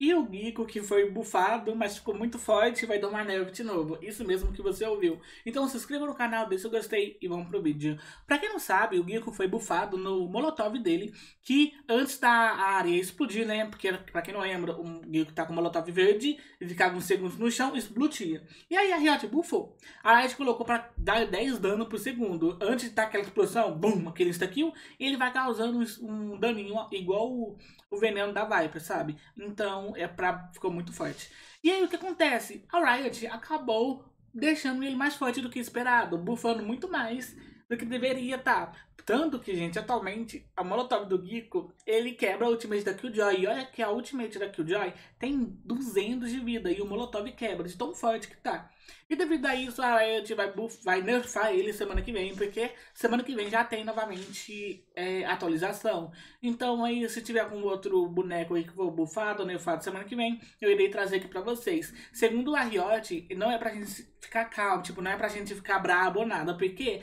E o Gico que foi bufado, mas ficou muito forte, vai dar uma Nerf de novo. Isso mesmo que você ouviu. Então se inscreva no canal, deixa o gostei e vamos pro vídeo. Pra quem não sabe, o Gico foi bufado no molotov dele, que antes da área explodir, né? Porque pra quem não lembra, o Gico tá com o molotov verde, e ficava uns segundos no chão, explodia. E aí a Riot bufou. A Riot colocou pra dar 10 dano por segundo. Antes de aquela explosão, bum, aquele insta-kill, ele vai causando um daninho igual o o veneno da Viper, sabe? Então, é pra... ficou muito forte. E aí, o que acontece? A Riot acabou deixando ele mais forte do que esperado, bufando muito mais do que deveria, tá? Tanto que, gente, atualmente, a Molotov do Geeko, ele quebra a Ultimate da Killjoy. E olha que a Ultimate da Killjoy tem 200 de vida e o Molotov quebra de tão forte que tá. E devido a isso, a Riot vai, buff, vai nerfar ele semana que vem, porque semana que vem já tem novamente é, atualização. Então aí, se tiver algum outro boneco aí que for bufado ou nerfado semana que vem, eu irei trazer aqui pra vocês. Segundo a Riot, não é pra gente ficar calmo, tipo, não é pra gente ficar brabo ou nada, porque...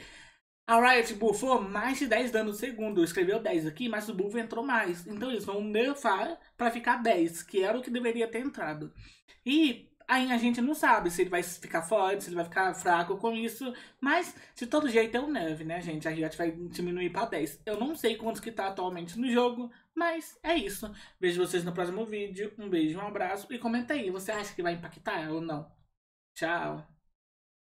A Riot buffou mais de 10 danos segundo. Escreveu 10 aqui, mas o buff entrou mais. Então eles vão nerfar para ficar 10, que era o que deveria ter entrado. E aí a gente não sabe se ele vai ficar forte, se ele vai ficar fraco com isso. Mas, de todo jeito, é um nerf, né, gente? A Riot vai diminuir pra 10. Eu não sei quantos que tá atualmente no jogo, mas é isso. Vejo vocês no próximo vídeo. Um beijo, um abraço. E comenta aí, você acha que vai impactar ou não? Tchau!